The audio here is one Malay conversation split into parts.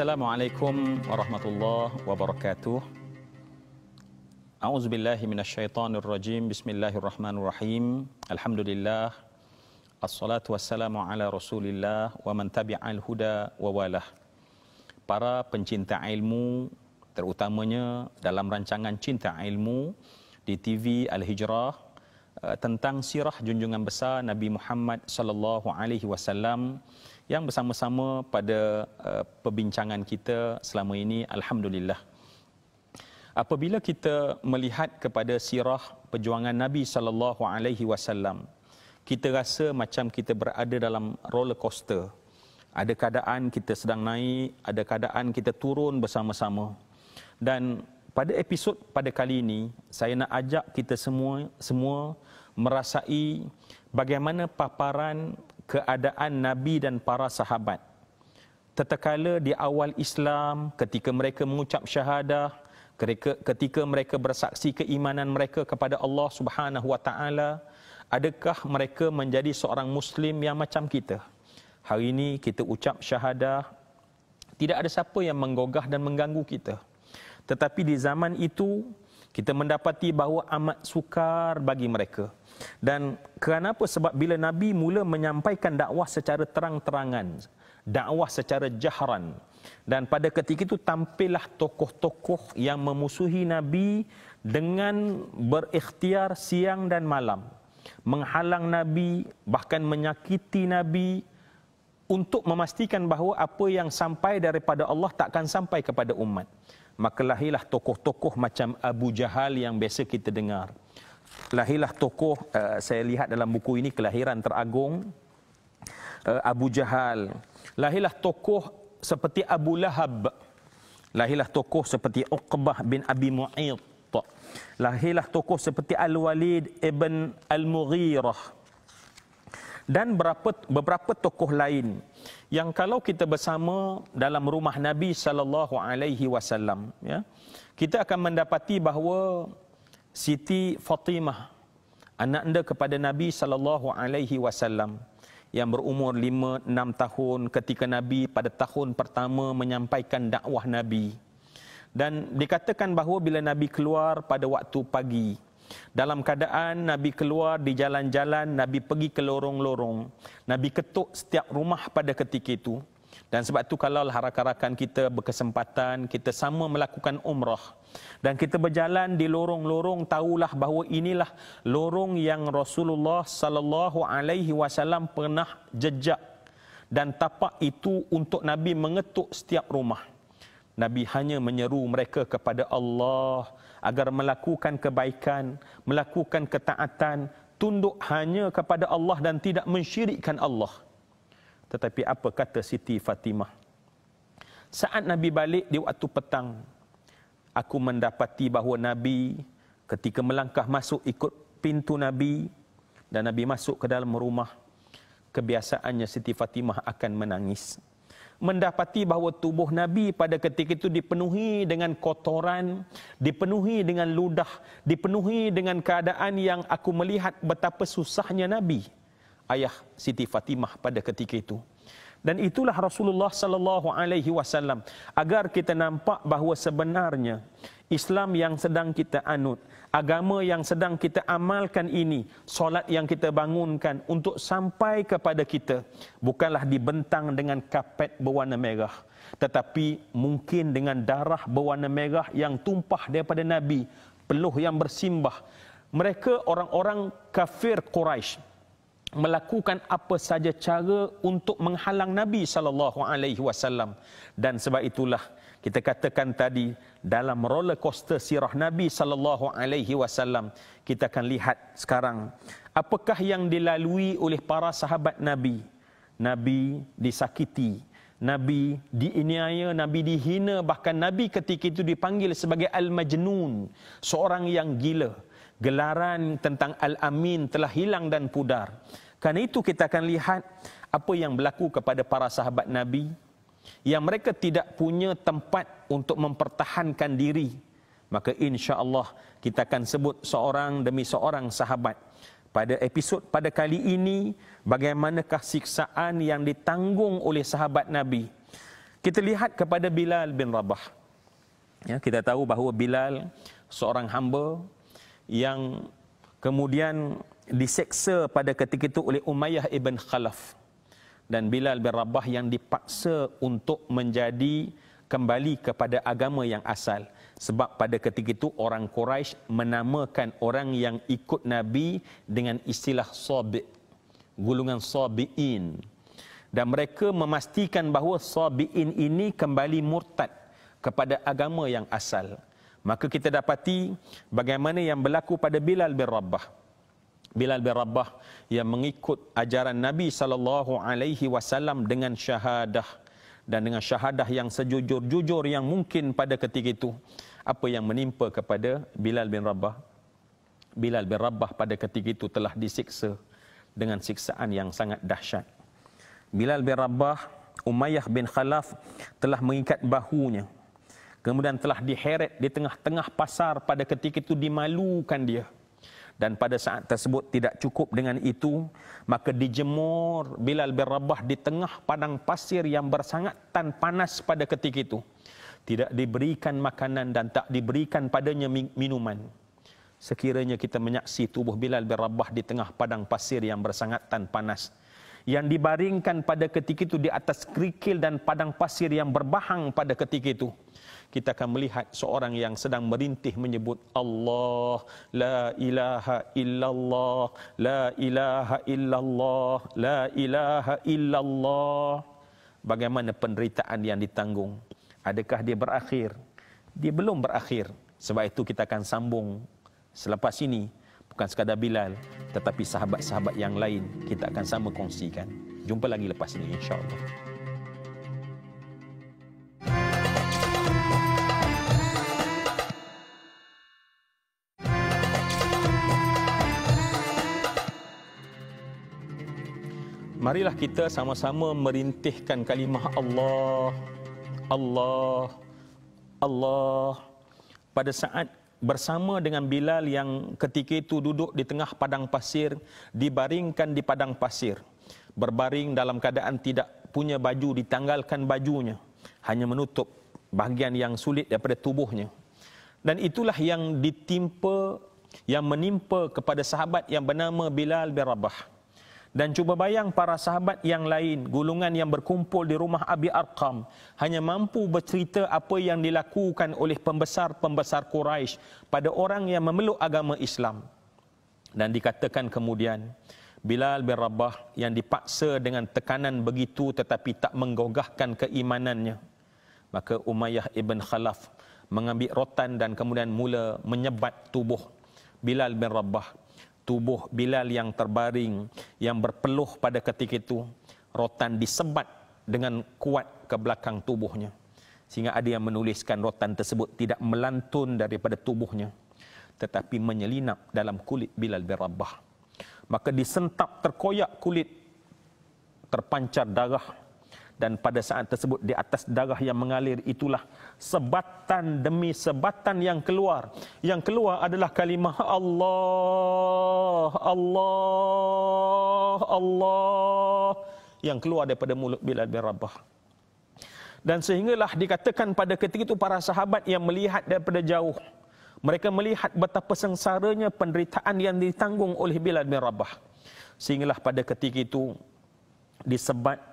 Assalamualaikum warahmatullahi wabarakatuh. A'udzubillahi minasyaitonir rajim. Bismillahirrahmanirrahim. Alhamdulillah. Assalatu wassalamu ala Rasulillah wa man tabi'al huda wa walah. Para pencinta ilmu terutamanya dalam rancangan Cinta Ilmu di TV Al Hijrah eh, tentang sirah junjungan besar Nabi Muhammad sallallahu alaihi wasallam yang bersama-sama pada uh, perbincangan kita selama ini alhamdulillah apabila kita melihat kepada sirah perjuangan Nabi sallallahu alaihi wasallam kita rasa macam kita berada dalam roller coaster ada keadaan kita sedang naik ada keadaan kita turun bersama-sama dan pada episod pada kali ini saya nak ajak kita semua semua merasai bagaimana paparan keadaan Nabi dan para sahabat. Tetakala di awal Islam, ketika mereka mengucap syahadah, ketika mereka bersaksi keimanan mereka kepada Allah Subhanahu Wa Taala, adakah mereka menjadi seorang Muslim yang macam kita? Hari ini kita ucap syahadah, tidak ada siapa yang menggogah dan mengganggu kita. Tetapi di zaman itu, kita mendapati bahawa amat sukar bagi mereka. Dan kenapa? Sebab bila Nabi mula menyampaikan dakwah secara terang-terangan, dakwah secara jahran. Dan pada ketika itu tampillah tokoh-tokoh yang memusuhi Nabi dengan berikhtiar siang dan malam. Menghalang Nabi, bahkan menyakiti Nabi untuk memastikan bahawa apa yang sampai daripada Allah takkan sampai kepada umat. Maka lahirlah tokoh-tokoh macam Abu Jahal yang biasa kita dengar lahirlah tokoh uh, saya lihat dalam buku ini kelahiran teragung uh, Abu Jahal. Lahirlah tokoh seperti Abu Lahab. Lahirlah tokoh seperti Uqbah bin Abi Mu'ith. Lahirlah tokoh seperti Al-Walid ibn Al-Mughirah. Dan berapa, beberapa tokoh lain yang kalau kita bersama dalam rumah Nabi sallallahu alaihi wasallam ya kita akan mendapati bahawa Siti Fatimah anak anda kepada Nabi sallallahu alaihi wasallam yang berumur 5 6 tahun ketika Nabi pada tahun pertama menyampaikan dakwah Nabi dan dikatakan bahawa bila Nabi keluar pada waktu pagi dalam keadaan Nabi keluar di jalan-jalan, Nabi pergi ke lorong-lorong. Nabi ketuk setiap rumah pada ketika itu. Dan sebab tu kalau harakan-harakan kita berkesempatan, kita sama melakukan umrah. Dan kita berjalan di lorong-lorong, tahulah bahawa inilah lorong yang Rasulullah sallallahu alaihi wasallam pernah jejak. Dan tapak itu untuk Nabi mengetuk setiap rumah. Nabi hanya menyeru mereka kepada Allah agar melakukan kebaikan, melakukan ketaatan, tunduk hanya kepada Allah dan tidak mensyirikkan Allah. Tetapi apa kata Siti Fatimah? Saat Nabi balik di waktu petang, aku mendapati bahawa Nabi ketika melangkah masuk ikut pintu Nabi dan Nabi masuk ke dalam rumah, kebiasaannya Siti Fatimah akan menangis. Mendapati bahawa tubuh Nabi pada ketika itu dipenuhi dengan kotoran, dipenuhi dengan ludah, dipenuhi dengan keadaan yang aku melihat betapa susahnya Nabi ayah Siti Fatimah pada ketika itu. Dan itulah Rasulullah sallallahu alaihi wasallam agar kita nampak bahawa sebenarnya Islam yang sedang kita anut, agama yang sedang kita amalkan ini, solat yang kita bangunkan untuk sampai kepada kita bukanlah dibentang dengan kapet berwarna merah tetapi mungkin dengan darah berwarna merah yang tumpah daripada nabi peluh yang bersimbah mereka orang-orang kafir Quraisy melakukan apa saja cara untuk menghalang Nabi sallallahu alaihi wasallam dan sebab itulah kita katakan tadi dalam roller coaster sirah Nabi sallallahu alaihi wasallam kita akan lihat sekarang apakah yang dilalui oleh para sahabat Nabi Nabi disakiti Nabi dianiaya, Nabi dihina, bahkan Nabi ketika itu dipanggil sebagai Al-Majnun, seorang yang gila gelaran tentang al-amin telah hilang dan pudar. Karena itu kita akan lihat apa yang berlaku kepada para sahabat Nabi yang mereka tidak punya tempat untuk mempertahankan diri. Maka insya-Allah kita akan sebut seorang demi seorang sahabat pada episod pada kali ini bagaimanakah siksaan yang ditanggung oleh sahabat Nabi. Kita lihat kepada Bilal bin Rabah. Ya, kita tahu bahawa Bilal seorang hamba yang kemudian diseksa pada ketika itu oleh Umayyah ibn Khalaf dan Bilal bin Rabah yang dipaksa untuk menjadi kembali kepada agama yang asal sebab pada ketika itu orang Quraisy menamakan orang yang ikut Nabi dengan istilah sabi gulungan sabiin dan mereka memastikan bahawa sabiin ini kembali murtad kepada agama yang asal Maka kita dapati bagaimana yang berlaku pada Bilal bin Rabah. Bilal bin Rabah yang mengikut ajaran Nabi sallallahu alaihi wasallam dengan syahadah dan dengan syahadah yang sejujur-jujur yang mungkin pada ketika itu apa yang menimpa kepada Bilal bin Rabah? Bilal bin Rabah pada ketika itu telah disiksa dengan siksaan yang sangat dahsyat. Bilal bin Rabah, Umayyah bin Khalaf telah mengikat bahunya Kemudian telah diheret di tengah-tengah pasar pada ketika itu dimalukan dia. Dan pada saat tersebut tidak cukup dengan itu, maka dijemur Bilal bin Rabah di tengah padang pasir yang bersangat bersangatan panas pada ketika itu. Tidak diberikan makanan dan tak diberikan padanya minuman. Sekiranya kita menyaksi tubuh Bilal bin Rabah di tengah padang pasir yang bersangat bersangatan panas, yang dibaringkan pada ketika itu di atas kerikil dan padang pasir yang berbahang pada ketika itu kita akan melihat seorang yang sedang merintih menyebut Allah la ilaha illallah la ilaha illallah la ilaha illallah bagaimana penderitaan yang ditanggung adakah dia berakhir dia belum berakhir sebab itu kita akan sambung selepas ini bukan sekadar Bilal tetapi sahabat-sahabat yang lain kita akan sama kongsikan. Jumpa lagi lepas ini insya-Allah. Marilah kita sama-sama merintihkan kalimah Allah. Allah. Allah. Pada saat bersama dengan Bilal yang ketika itu duduk di tengah padang pasir, dibaringkan di padang pasir. Berbaring dalam keadaan tidak punya baju, ditanggalkan bajunya. Hanya menutup bahagian yang sulit daripada tubuhnya. Dan itulah yang ditimpa, yang menimpa kepada sahabat yang bernama Bilal bin Rabah. Dan cuba bayang para sahabat yang lain, gulungan yang berkumpul di rumah Abi Arqam, hanya mampu bercerita apa yang dilakukan oleh pembesar-pembesar Quraisy pada orang yang memeluk agama Islam. Dan dikatakan kemudian, Bilal bin Rabah yang dipaksa dengan tekanan begitu tetapi tak menggogahkan keimanannya. Maka Umayyah ibn Khalaf mengambil rotan dan kemudian mula menyebat tubuh Bilal bin Rabah tubuh Bilal yang terbaring yang berpeluh pada ketika itu rotan disebat dengan kuat ke belakang tubuhnya sehingga ada yang menuliskan rotan tersebut tidak melantun daripada tubuhnya tetapi menyelinap dalam kulit Bilal bin Rabah maka disentap terkoyak kulit terpancar darah dan pada saat tersebut di atas darah yang mengalir itulah sebatan demi sebatan yang keluar yang keluar adalah kalimah Allah Allah Allah yang keluar daripada mulut Bilal bin Rabah dan sehinggalah dikatakan pada ketika itu para sahabat yang melihat daripada jauh mereka melihat betapa sengsaranya penderitaan yang ditanggung oleh Bilal bin Rabah sehinggalah pada ketika itu disebat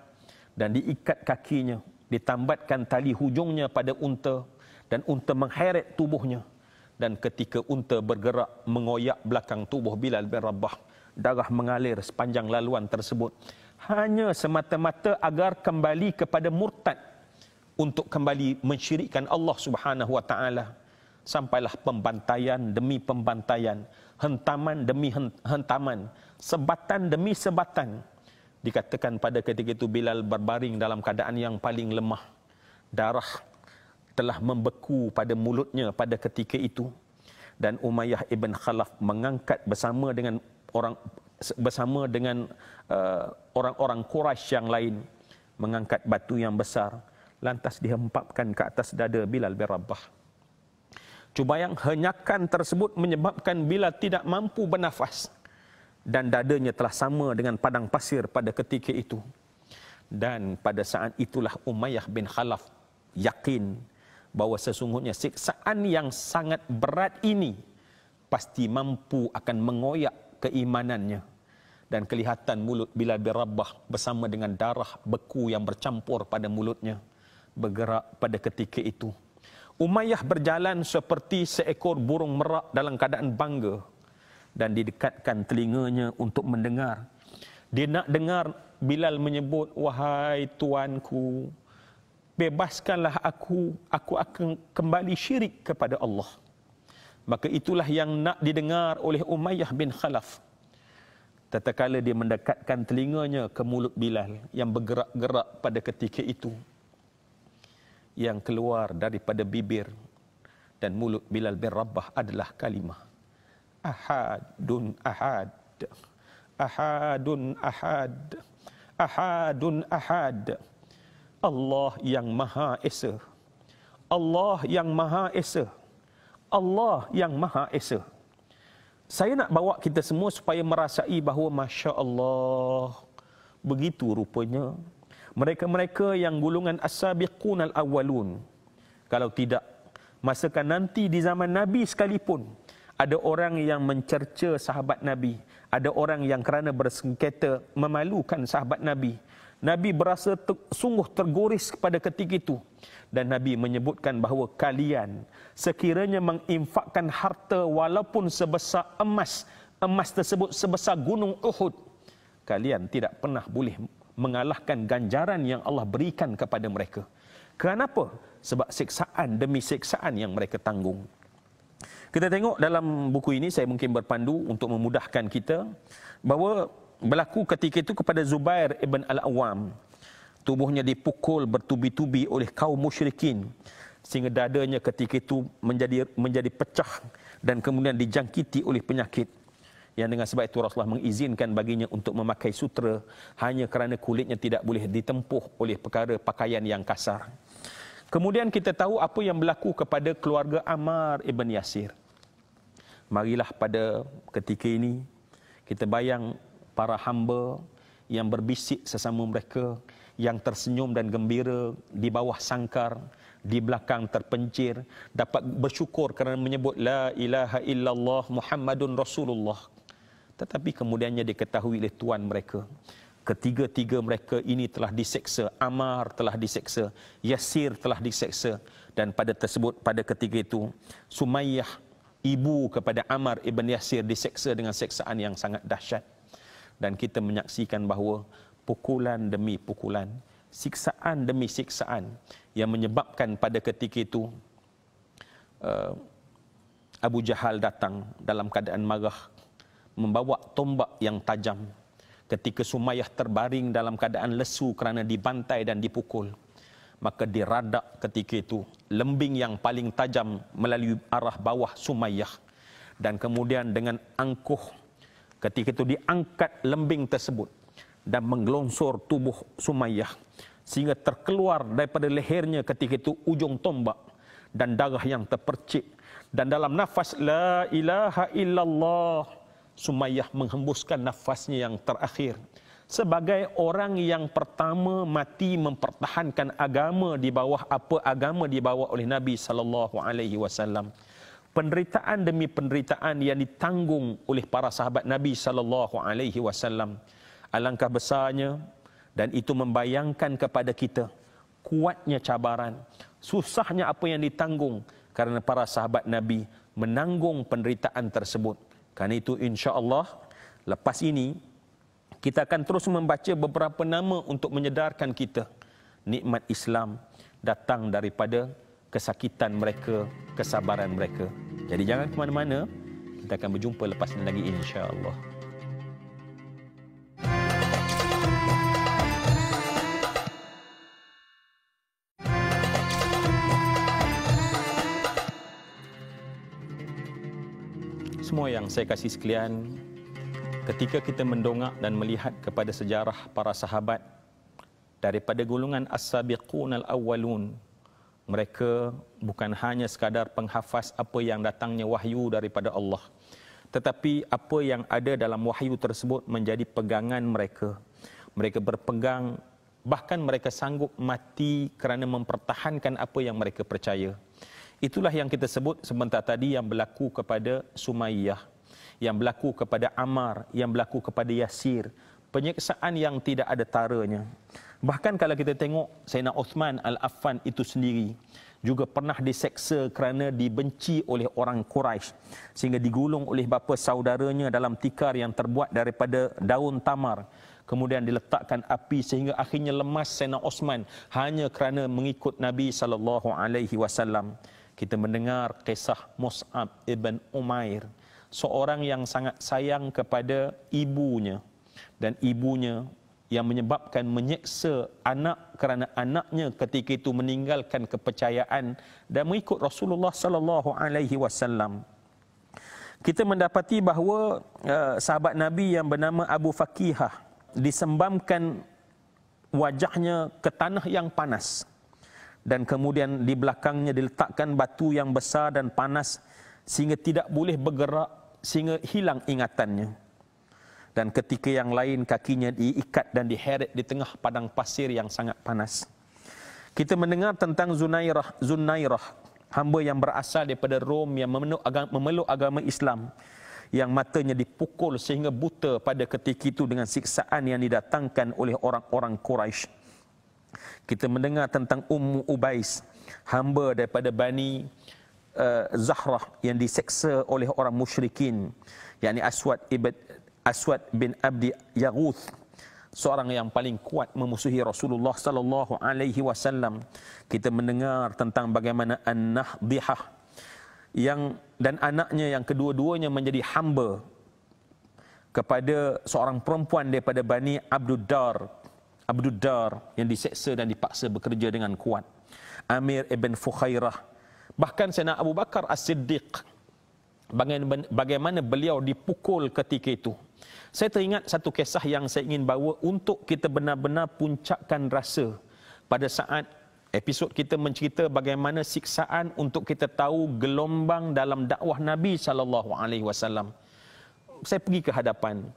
dan diikat kakinya ditambatkan tali hujungnya pada unta dan unta mengheret tubuhnya dan ketika unta bergerak mengoyak belakang tubuh Bilal bin Rabah darah mengalir sepanjang laluan tersebut hanya semata-mata agar kembali kepada murtad untuk kembali mensyirikkan Allah Subhanahu wa taala sampailah pembantaian demi pembantaian hentaman demi hentaman sebatan demi sebatan dikatakan pada ketika itu Bilal berbaring dalam keadaan yang paling lemah. Darah telah membeku pada mulutnya pada ketika itu dan Umayyah ibn Khalaf mengangkat bersama dengan orang bersama dengan uh, orang-orang Quraisy yang lain mengangkat batu yang besar lantas dihempapkan ke atas dada Bilal bin Rabah. Cuba yang henyakan tersebut menyebabkan Bilal tidak mampu bernafas dan dadanya telah sama dengan padang pasir pada ketika itu. Dan pada saat itulah Umayyah bin Khalaf yakin bahawa sesungguhnya siksaan yang sangat berat ini pasti mampu akan mengoyak keimanannya. Dan kelihatan mulut bila berabah bersama dengan darah beku yang bercampur pada mulutnya bergerak pada ketika itu. Umayyah berjalan seperti seekor burung merak dalam keadaan bangga dan didekatkan telinganya untuk mendengar. Dia nak dengar Bilal menyebut, Wahai Tuanku, bebaskanlah aku, aku akan kembali syirik kepada Allah. Maka itulah yang nak didengar oleh Umayyah bin Khalaf. Tatkala dia mendekatkan telinganya ke mulut Bilal yang bergerak-gerak pada ketika itu. Yang keluar daripada bibir dan mulut Bilal bin Rabah adalah kalimah ahadun ahad ahadun ahad ahadun ahad Allah yang maha esa Allah yang maha esa Allah yang maha esa saya nak bawa kita semua supaya merasai bahawa Masya Allah Begitu rupanya Mereka-mereka yang gulungan as-sabiqun al-awwalun Kalau tidak Masakan nanti di zaman Nabi sekalipun ada orang yang mencerca sahabat Nabi, ada orang yang kerana bersengketa memalukan sahabat Nabi. Nabi berasa ter, sungguh tergoris kepada ketika itu dan Nabi menyebutkan bahawa kalian sekiranya menginfakkan harta walaupun sebesar emas, emas tersebut sebesar gunung Uhud, kalian tidak pernah boleh mengalahkan ganjaran yang Allah berikan kepada mereka. Kenapa? Sebab siksaan demi siksaan yang mereka tanggung. Kita tengok dalam buku ini saya mungkin berpandu untuk memudahkan kita bahawa berlaku ketika itu kepada Zubair ibn Al-Awwam tubuhnya dipukul bertubi-tubi oleh kaum musyrikin sehingga dadanya ketika itu menjadi menjadi pecah dan kemudian dijangkiti oleh penyakit yang dengan sebab itu Rasulullah mengizinkan baginya untuk memakai sutra hanya kerana kulitnya tidak boleh ditempuh oleh perkara pakaian yang kasar. Kemudian kita tahu apa yang berlaku kepada keluarga Ammar ibn Yasir. Marilah pada ketika ini kita bayang para hamba yang berbisik sesama mereka yang tersenyum dan gembira di bawah sangkar di belakang terpencir dapat bersyukur kerana menyebut la ilaha illallah muhammadun rasulullah tetapi kemudiannya diketahui oleh tuan mereka ketiga-tiga mereka ini telah diseksa Amar telah diseksa Yasir telah diseksa dan pada tersebut pada ketiga itu Sumayyah ibu kepada Amar ibn Yasir diseksa dengan seksaan yang sangat dahsyat dan kita menyaksikan bahawa pukulan demi pukulan siksaan demi siksaan yang menyebabkan pada ketika itu uh, Abu Jahal datang dalam keadaan marah membawa tombak yang tajam ketika Sumayyah terbaring dalam keadaan lesu kerana dibantai dan dipukul maka diradak ketika itu lembing yang paling tajam melalui arah bawah Sumayyah dan kemudian dengan angkuh ketika itu diangkat lembing tersebut dan menggelongsor tubuh Sumayyah sehingga terkeluar daripada lehernya ketika itu ujung tombak dan darah yang terpercik dan dalam nafas la ilaha illallah Sumayyah menghembuskan nafasnya yang terakhir sebagai orang yang pertama mati mempertahankan agama di bawah apa agama dibawa oleh Nabi sallallahu alaihi wasallam penderitaan demi penderitaan yang ditanggung oleh para sahabat Nabi sallallahu alaihi wasallam alangkah besarnya dan itu membayangkan kepada kita kuatnya cabaran susahnya apa yang ditanggung kerana para sahabat Nabi menanggung penderitaan tersebut Karena itu insya-Allah lepas ini kita akan terus membaca beberapa nama untuk menyedarkan kita nikmat Islam datang daripada kesakitan mereka, kesabaran mereka. Jadi jangan ke mana-mana, kita akan berjumpa lepas ini lagi insya-Allah. semua yang saya kasih sekalian, ketika kita mendongak dan melihat kepada sejarah para sahabat daripada golongan as-sabiqun al-awwalun, mereka bukan hanya sekadar penghafaz apa yang datangnya wahyu daripada Allah, tetapi apa yang ada dalam wahyu tersebut menjadi pegangan mereka. Mereka berpegang bahkan mereka sanggup mati kerana mempertahankan apa yang mereka percaya. Itulah yang kita sebut sebentar tadi yang berlaku kepada Sumayyah, yang berlaku kepada Ammar, yang berlaku kepada Yasir. Penyeksaan yang tidak ada taranya. Bahkan kalau kita tengok Sayyidina Uthman Al-Affan itu sendiri juga pernah diseksa kerana dibenci oleh orang Quraisy sehingga digulung oleh bapa saudaranya dalam tikar yang terbuat daripada daun tamar kemudian diletakkan api sehingga akhirnya lemas Sayyidina Uthman hanya kerana mengikut Nabi sallallahu alaihi wasallam kita mendengar kisah Mus'ab ibn Umair seorang yang sangat sayang kepada ibunya dan ibunya yang menyebabkan menyeksa anak kerana anaknya ketika itu meninggalkan kepercayaan dan mengikut Rasulullah sallallahu alaihi wasallam kita mendapati bahawa eh, sahabat nabi yang bernama Abu Fakihah disembamkan wajahnya ke tanah yang panas dan kemudian di belakangnya diletakkan batu yang besar dan panas sehingga tidak boleh bergerak sehingga hilang ingatannya dan ketika yang lain kakinya diikat dan diheret di tengah padang pasir yang sangat panas kita mendengar tentang Zunairah Zunairah hamba yang berasal daripada Rom yang memeluk agama, memeluk agama Islam yang matanya dipukul sehingga buta pada ketika itu dengan siksaan yang didatangkan oleh orang-orang Quraisy kita mendengar tentang Ummu Ubais hamba daripada Bani uh, Zahrah yang diseksa oleh orang musyrikin yakni Aswad ibad Aswad bin Abdi Yaguth seorang yang paling kuat memusuhi Rasulullah sallallahu alaihi wasallam kita mendengar tentang bagaimana An-Nahdihah yang dan anaknya yang kedua-duanya menjadi hamba kepada seorang perempuan daripada Bani Abdud Dar Abduddar yang diseksa dan dipaksa bekerja dengan kuat. Amir Ibn Fukhairah. Bahkan Sena Abu Bakar As-Siddiq. Bagaimana beliau dipukul ketika itu. Saya teringat satu kisah yang saya ingin bawa untuk kita benar-benar puncakkan rasa pada saat episod kita mencerita bagaimana siksaan untuk kita tahu gelombang dalam dakwah Nabi sallallahu alaihi wasallam. Saya pergi ke hadapan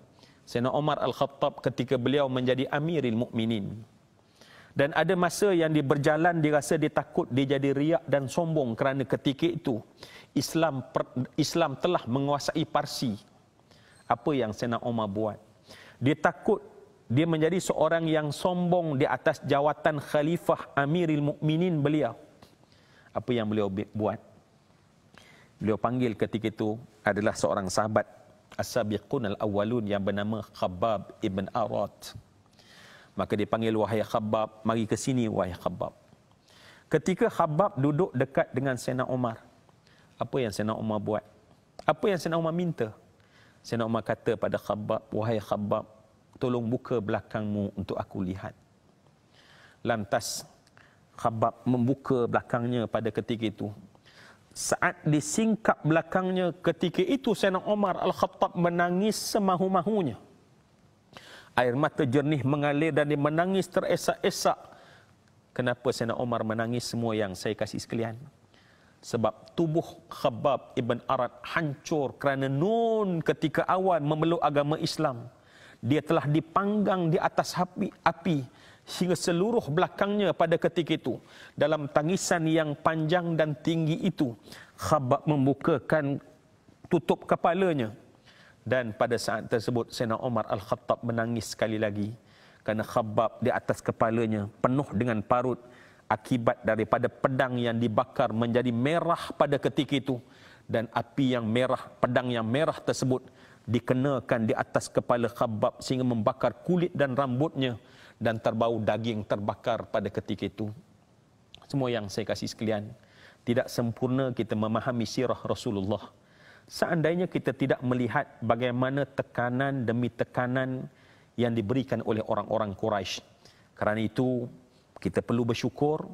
Sayyidina Omar Al-Khattab ketika beliau menjadi Amiril Mukminin. Dan ada masa yang dia berjalan dia rasa dia takut dia jadi riak dan sombong kerana ketika itu Islam Islam telah menguasai Parsi. Apa yang Sayyidina Omar buat? Dia takut dia menjadi seorang yang sombong di atas jawatan khalifah Amiril Mukminin beliau. Apa yang beliau buat? Beliau panggil ketika itu adalah seorang sahabat as-sabiqun al-awwalun yang bernama Khabbab ibn Arad, Maka dia panggil wahai Khabbab, mari ke sini wahai Khabbab. Ketika Khabbab duduk dekat dengan Sena Umar, apa yang Sena Umar buat? Apa yang Sena Umar minta? Sena Umar kata pada Khabbab, wahai Khabbab, tolong buka belakangmu untuk aku lihat. Lantas Khabbab membuka belakangnya pada ketika itu saat disingkap belakangnya ketika itu Sena Omar Al-Khattab menangis semahu-mahunya. Air mata jernih mengalir dan dia menangis teresak-esak. Kenapa Sena Omar menangis semua yang saya kasih sekalian? Sebab tubuh Khabab Ibn Arad hancur kerana nun ketika awan memeluk agama Islam. Dia telah dipanggang di atas api hingga seluruh belakangnya pada ketika itu. Dalam tangisan yang panjang dan tinggi itu, Khabab membukakan tutup kepalanya. Dan pada saat tersebut, Sena Omar Al-Khattab menangis sekali lagi. Kerana Khabab di atas kepalanya penuh dengan parut akibat daripada pedang yang dibakar menjadi merah pada ketika itu dan api yang merah pedang yang merah tersebut dikenakan di atas kepala Khabab sehingga membakar kulit dan rambutnya dan terbau daging terbakar pada ketika itu. Semua yang saya kasih sekalian, tidak sempurna kita memahami sirah Rasulullah. Seandainya kita tidak melihat bagaimana tekanan demi tekanan yang diberikan oleh orang-orang Quraisy. Kerana itu, kita perlu bersyukur,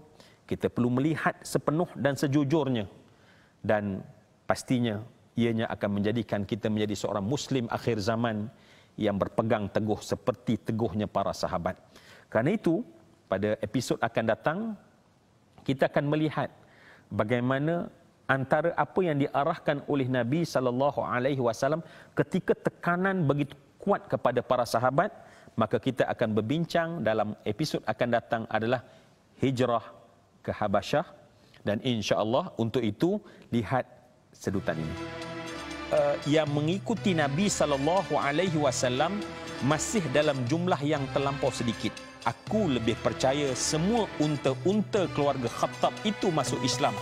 kita perlu melihat sepenuh dan sejujurnya. Dan pastinya ianya akan menjadikan kita menjadi seorang muslim akhir zaman yang berpegang teguh seperti teguhnya para sahabat. Kerana itu, pada episod akan datang, kita akan melihat bagaimana antara apa yang diarahkan oleh Nabi sallallahu alaihi wasallam ketika tekanan begitu kuat kepada para sahabat, maka kita akan berbincang dalam episod akan datang adalah hijrah ke Habasyah dan insya-Allah untuk itu lihat sedutan ini. Uh, yang mengikuti Nabi sallallahu alaihi wasallam masih dalam jumlah yang terlampau sedikit aku lebih percaya semua unta-unta keluarga Khattab itu masuk Islam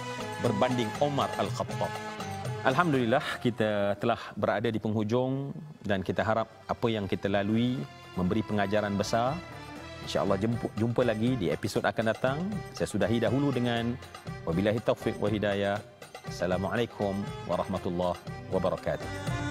berbanding Omar Al-Khattab. Alhamdulillah kita telah berada di penghujung dan kita harap apa yang kita lalui memberi pengajaran besar. InsyaAllah jumpa, jumpa lagi di episod akan datang. Saya sudah dahulu dengan wabillahi taufiq wa hidayah. Assalamualaikum warahmatullahi wabarakatuh.